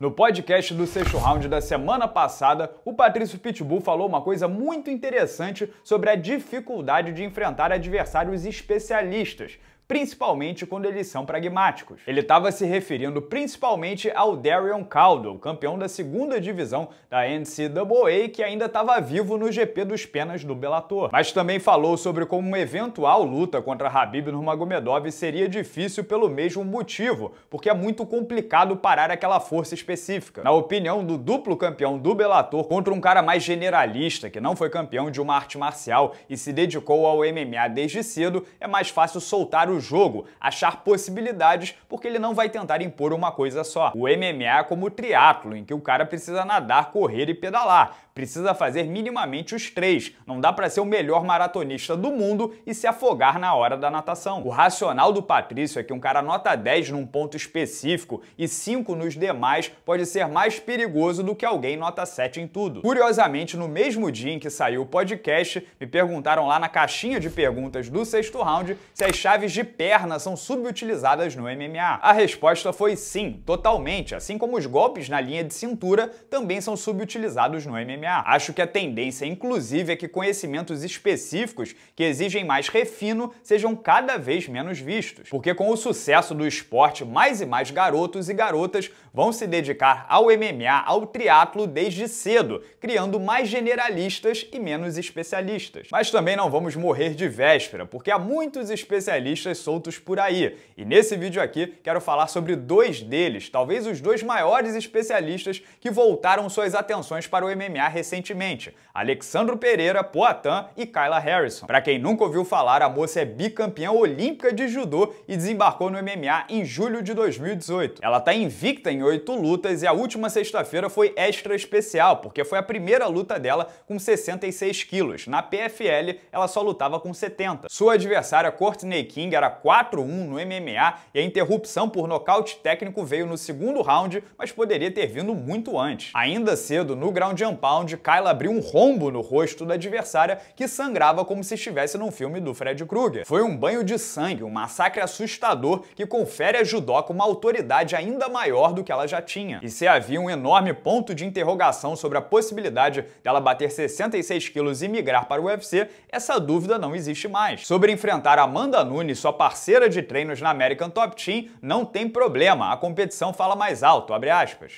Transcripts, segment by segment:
No podcast do sexto round da semana passada, o Patrício Pitbull falou uma coisa muito interessante sobre a dificuldade de enfrentar adversários especialistas, principalmente quando eles são pragmáticos. Ele estava se referindo principalmente ao Darion Caldwell, campeão da segunda divisão da NCAA, que ainda estava vivo no GP dos Penas do Bellator. Mas também falou sobre como uma eventual luta contra Habib Nurmagomedov seria difícil pelo mesmo motivo, porque é muito complicado parar aquela força específica. Na opinião do duplo campeão do Bellator contra um cara mais generalista, que não foi campeão de uma arte marcial e se dedicou ao MMA desde cedo, é mais fácil soltar o o jogo, achar possibilidades, porque ele não vai tentar impor uma coisa só. O MMA é como o triatlo, em que o cara precisa nadar, correr e pedalar. Precisa fazer minimamente os três. Não dá para ser o melhor maratonista do mundo e se afogar na hora da natação. O racional do Patrício é que um cara nota 10 num ponto específico e 5 nos demais pode ser mais perigoso do que alguém nota 7 em tudo. Curiosamente, no mesmo dia em que saiu o podcast, me perguntaram lá na caixinha de perguntas do sexto round se as chaves de perna são subutilizadas no MMA? A resposta foi sim, totalmente, assim como os golpes na linha de cintura também são subutilizados no MMA. Acho que a tendência, inclusive, é que conhecimentos específicos que exigem mais refino sejam cada vez menos vistos, porque com o sucesso do esporte, mais e mais garotos e garotas vão se dedicar ao MMA, ao triatlo desde cedo, criando mais generalistas e menos especialistas. Mas também não vamos morrer de véspera, porque há muitos especialistas soltos por aí. E nesse vídeo aqui quero falar sobre dois deles, talvez os dois maiores especialistas que voltaram suas atenções para o MMA recentemente: Alexandro Pereira, Poatan e Kyla Harrison. Para quem nunca ouviu falar, a moça é bicampeã olímpica de judô e desembarcou no MMA em julho de 2018. Ela está invicta em oito lutas e a última sexta-feira foi extra especial, porque foi a primeira luta dela com 66 quilos. Na PFL, ela só lutava com 70. Sua adversária, Courtney King, era para 4-1 no MMA e a interrupção por nocaute técnico veio no segundo round, mas poderia ter vindo muito antes. Ainda cedo, no ground and pound, Kyla abriu um rombo no rosto da adversária que sangrava como se estivesse num filme do Fred Krueger. Foi um banho de sangue, um massacre assustador que confere a judoca uma autoridade ainda maior do que ela já tinha. E se havia um enorme ponto de interrogação sobre a possibilidade dela bater 66 quilos e migrar para o UFC, essa dúvida não existe mais. Sobre enfrentar Amanda Nunes sua parceira de treinos na American Top Team, não tem problema, a competição fala mais alto,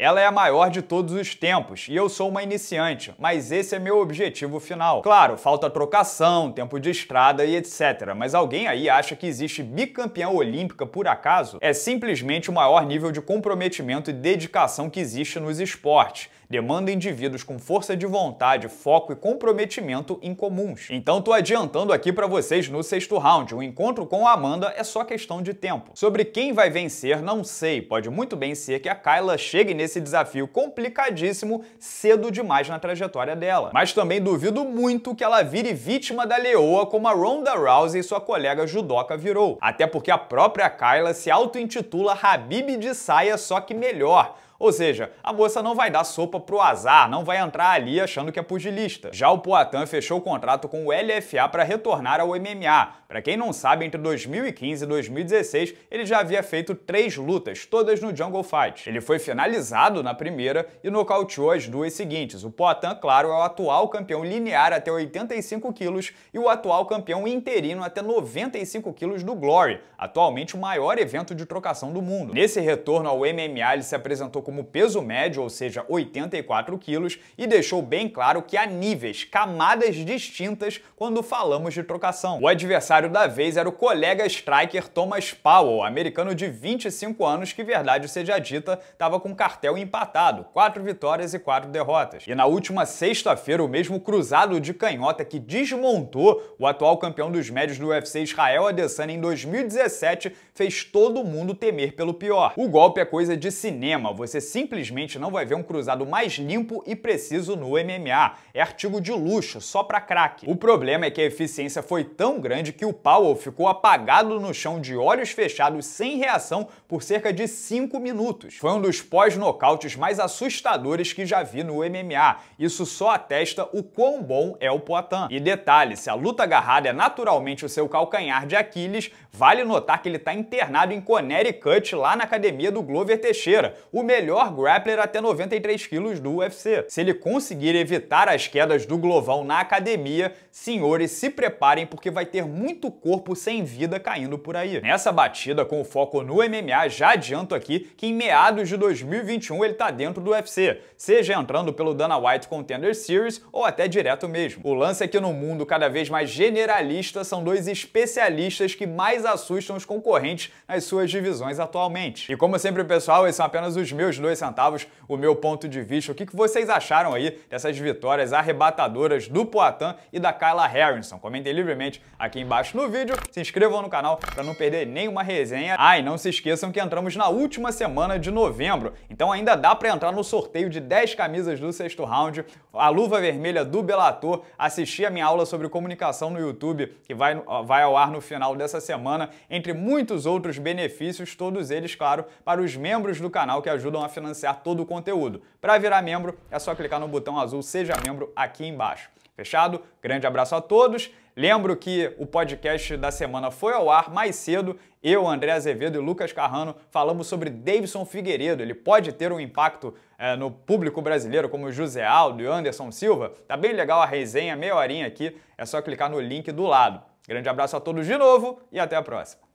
Ela é a maior de todos os tempos e eu sou uma iniciante, mas esse é meu objetivo final. Claro, falta trocação, tempo de estrada e etc, mas alguém aí acha que existe bicampeã olímpica por acaso? É simplesmente o maior nível de comprometimento e dedicação que existe nos esportes demanda indivíduos com força de vontade, foco e comprometimento incomuns. Então tô adiantando aqui para vocês no sexto round, o um encontro com a Amanda é só questão de tempo. Sobre quem vai vencer, não sei. Pode muito bem ser que a Kyla chegue nesse desafio complicadíssimo cedo demais na trajetória dela. Mas também duvido muito que ela vire vítima da leoa como a Ronda Rousey e sua colega judoca virou. Até porque a própria Kyla se auto-intitula Habib de saia, só que melhor ou seja, a moça não vai dar sopa pro azar, não vai entrar ali achando que é pugilista. Já o Poatan fechou o contrato com o LFA para retornar ao MMA. Para quem não sabe, entre 2015 e 2016 ele já havia feito três lutas, todas no Jungle Fight. Ele foi finalizado na primeira e nocauteou as duas seguintes. O Poatan, claro, é o atual campeão linear até 85 quilos e o atual campeão interino até 95 quilos do Glory, atualmente o maior evento de trocação do mundo. Nesse retorno ao MMA ele se apresentou com como peso médio, ou seja, 84 quilos, e deixou bem claro que há níveis, camadas distintas quando falamos de trocação. O adversário da vez era o colega striker Thomas Powell, americano de 25 anos que, verdade seja dita, estava com cartel empatado, quatro vitórias e quatro derrotas. E na última sexta-feira, o mesmo cruzado de canhota que desmontou o atual campeão dos médios do UFC Israel Adesanya em 2017 fez todo mundo temer pelo pior. O golpe é coisa de cinema, você simplesmente não vai ver um cruzado mais limpo e preciso no MMA. É artigo de luxo, só para craque. O problema é que a eficiência foi tão grande que o Powell ficou apagado no chão de olhos fechados sem reação por cerca de 5 minutos. Foi um dos pós-nocautes mais assustadores que já vi no MMA. Isso só atesta o quão bom é o Poitin. E detalhe, se a luta agarrada é naturalmente o seu calcanhar de Aquiles, vale notar que ele está internado em Connecticut lá na academia do Glover Teixeira, o melhor melhor grappler até 93 quilos do UFC. Se ele conseguir evitar as quedas do Glovão na academia, senhores, se preparem porque vai ter muito corpo sem vida caindo por aí. Nessa batida, com o foco no MMA, já adianto aqui que em meados de 2021 ele tá dentro do UFC, seja entrando pelo Dana White Contender Series ou até direto mesmo. O lance é que no mundo cada vez mais generalista são dois especialistas que mais assustam os concorrentes nas suas divisões atualmente. E como sempre, pessoal, esses são apenas os meus os dois centavos, o meu ponto de vista. O que vocês acharam aí dessas vitórias arrebatadoras do Poitin e da Kyla Harrison? Comentem livremente aqui embaixo no vídeo, se inscrevam no canal para não perder nenhuma resenha. Ah, e não se esqueçam que entramos na última semana de novembro, então ainda dá para entrar no sorteio de 10 camisas do sexto round, a luva vermelha do Belator, assistir a minha aula sobre comunicação no YouTube, que vai, vai ao ar no final dessa semana, entre muitos outros benefícios, todos eles, claro, para os membros do canal que ajudam ajudam a financiar todo o conteúdo. Para virar membro, é só clicar no botão azul Seja Membro aqui embaixo. Fechado? Grande abraço a todos. Lembro que o podcast da semana foi ao ar mais cedo. Eu, André Azevedo e Lucas Carrano falamos sobre Davidson Figueiredo. Ele pode ter um impacto é, no público brasileiro, como José Aldo e Anderson Silva. Tá bem legal a resenha, meia horinha aqui. É só clicar no link do lado. Grande abraço a todos de novo e até a próxima.